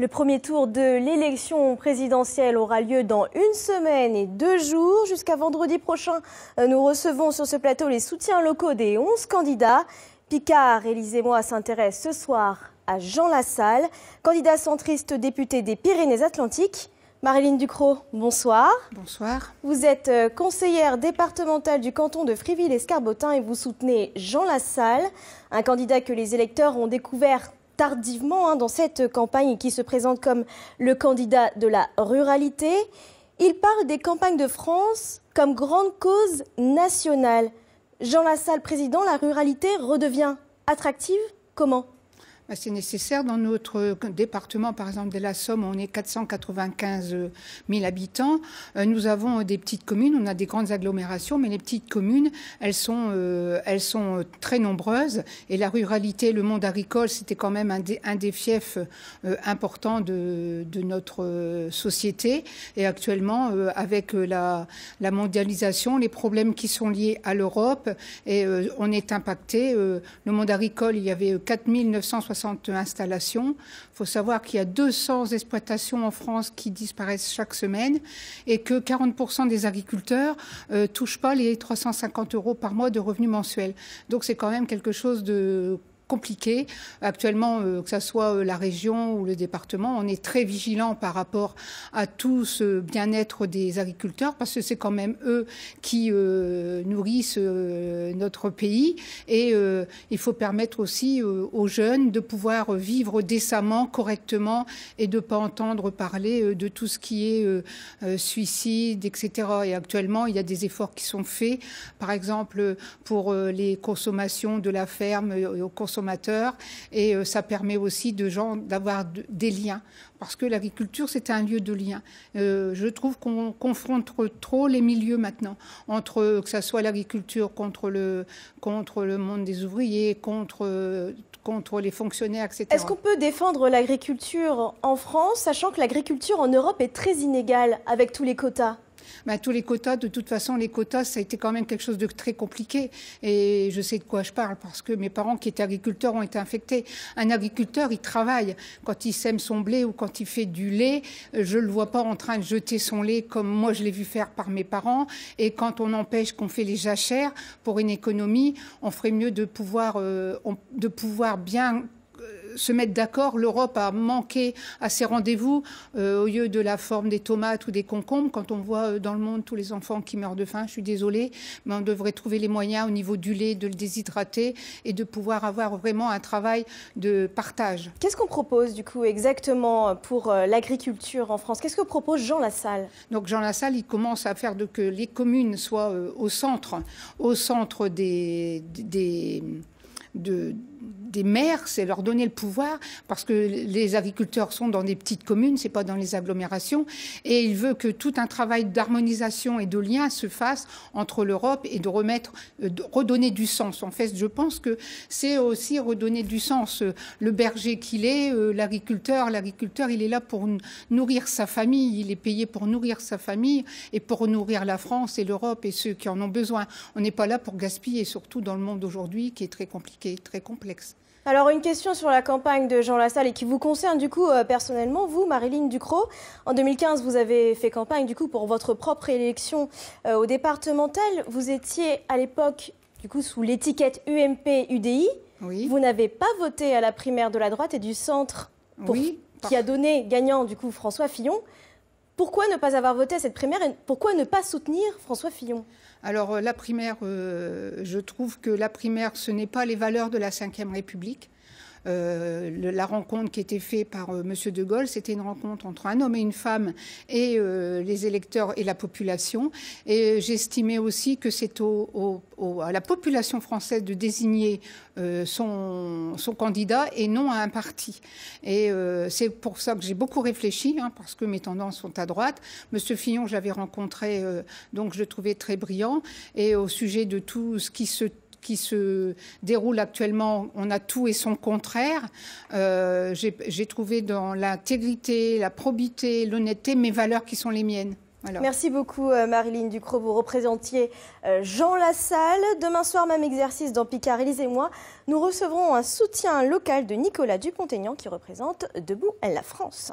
Le premier tour de l'élection présidentielle aura lieu dans une semaine et deux jours. Jusqu'à vendredi prochain, euh, nous recevons sur ce plateau les soutiens locaux des 11 candidats. Picard, Élise et moi s'intéressent ce soir à Jean Lassalle, candidat centriste député des Pyrénées-Atlantiques. Marilyn Ducrot, bonsoir. Bonsoir. Vous êtes euh, conseillère départementale du canton de Friville-Escarbotin et vous soutenez Jean Lassalle, un candidat que les électeurs ont découvert tardivement hein, dans cette campagne qui se présente comme le candidat de la ruralité. Il parle des campagnes de France comme grande cause nationale. Jean Lassalle, président, la ruralité redevient attractive Comment c'est nécessaire. Dans notre euh, département, par exemple, de la Somme, on est 495 000 euh, habitants. Euh, nous avons des petites communes, on a des grandes agglomérations, mais les petites communes, elles sont, elles sont très nombreuses. Et la ruralité, le monde agricole, c'était quand même un des, un des fiefs importants de, de, notre société. Et actuellement, avec la, la, mondialisation, les problèmes qui sont liés à l'Europe, et on est impacté. Le monde agricole, il y avait 4 960 installations. Il faut savoir qu'il y a 200 exploitations en France qui disparaissent chaque semaine et que 40% des agriculteurs ne euh, touchent pas les 350 euros par mois de revenus mensuels. Donc c'est quand même quelque chose de compliqué. Actuellement, euh, que ce soit euh, la région ou le département, on est très vigilant par rapport à tout ce bien-être des agriculteurs parce que c'est quand même eux qui euh, nourrissent notre pays et il faut permettre aussi aux jeunes de pouvoir vivre décemment, correctement et de pas entendre parler de tout ce qui est suicide, etc. Et actuellement, il y a des efforts qui sont faits, par exemple pour les consommations de la ferme aux et euh, ça permet aussi de gens d'avoir des liens parce que l'agriculture c'est un lieu de lien. Euh, je trouve qu'on confronte trop les milieux maintenant entre euh, que ça soit l'agriculture contre le contre le monde des ouvriers contre contre les fonctionnaires etc. Est-ce qu'on peut défendre l'agriculture en France sachant que l'agriculture en Europe est très inégale avec tous les quotas? Bah, tous les quotas, de toute façon, les quotas, ça a été quand même quelque chose de très compliqué. Et je sais de quoi je parle parce que mes parents qui étaient agriculteurs ont été infectés. Un agriculteur, il travaille. Quand il sème son blé ou quand il fait du lait, euh, je le vois pas en train de jeter son lait comme moi je l'ai vu faire par mes parents. Et quand on empêche qu'on fait les jachères pour une économie, on ferait mieux de pouvoir, euh, de pouvoir bien se mettre d'accord. L'Europe a manqué à ses rendez-vous euh, au lieu de la forme des tomates ou des concombres. Quand on voit euh, dans le monde tous les enfants qui meurent de faim, je suis désolée, mais on devrait trouver les moyens au niveau du lait de le déshydrater et de pouvoir avoir vraiment un travail de partage. Qu'est-ce qu'on propose du coup exactement euh, pour l'agriculture en France Qu'est-ce que propose Jean Lassalle Donc Jean Lassalle, il commence à faire de que les communes soient au centre, au centre des, des maires, c'est leur donner le pouvoir, parce que les agriculteurs sont dans des petites communes, c'est pas dans les agglomérations, et il veut que tout un travail d'harmonisation et de lien se fasse entre l'Europe et de remettre, euh, de redonner du sens. En fait, je pense que c'est aussi redonner du sens. Euh, le berger qu'il est, euh, l'agriculteur, l'agriculteur, il est là pour nourrir sa famille, il est payé pour nourrir sa famille et pour nourrir la France et l'Europe et ceux qui en ont besoin. On n'est pas là pour gaspiller, surtout dans le monde aujourd'hui qui est très compliqué, très complexe. Alors une question sur la campagne de Jean Lassalle et qui vous concerne du coup euh, personnellement, vous, Marilyn Ducrot. En 2015, vous avez fait campagne du coup pour votre propre élection euh, au départemental. Vous étiez à l'époque du coup sous l'étiquette UMP-UDI. Vous n'avez pas voté à la primaire de la droite et du centre qui a donné gagnant du coup François Fillon. Pourquoi ne pas avoir voté à cette primaire et pourquoi ne pas soutenir François Fillon Alors euh, la primaire, euh, je trouve que la primaire, ce n'est pas les valeurs de la Ve République. Euh, la rencontre qui était faite par M. Euh, Monsieur De Gaulle, c'était une rencontre entre un homme et une femme et euh, les électeurs et la population. Et j'estimais aussi que c'est à la population française de désigner son, son, candidat et non à un parti. Et c'est pour ça que j'ai beaucoup réfléchi, hein, parce que mes tendances sont à droite. Monsieur Fillon, j'avais rencontré, donc je le trouvais très brillant. Et au sujet de tout ce qui se qui se déroule actuellement, on a tout et son contraire. Euh, j'ai trouvé dans l'intégrité, la probité, l'honnêteté mes valeurs qui sont les miennes. Merci beaucoup euh, Marilyn Ducrot, vous représentiez euh, Jean Lassalle. Demain soir, même exercice dans Picard, Élise et moi, nous recevrons un soutien local de Nicolas Dupont-Aignan qui représente Debout la France.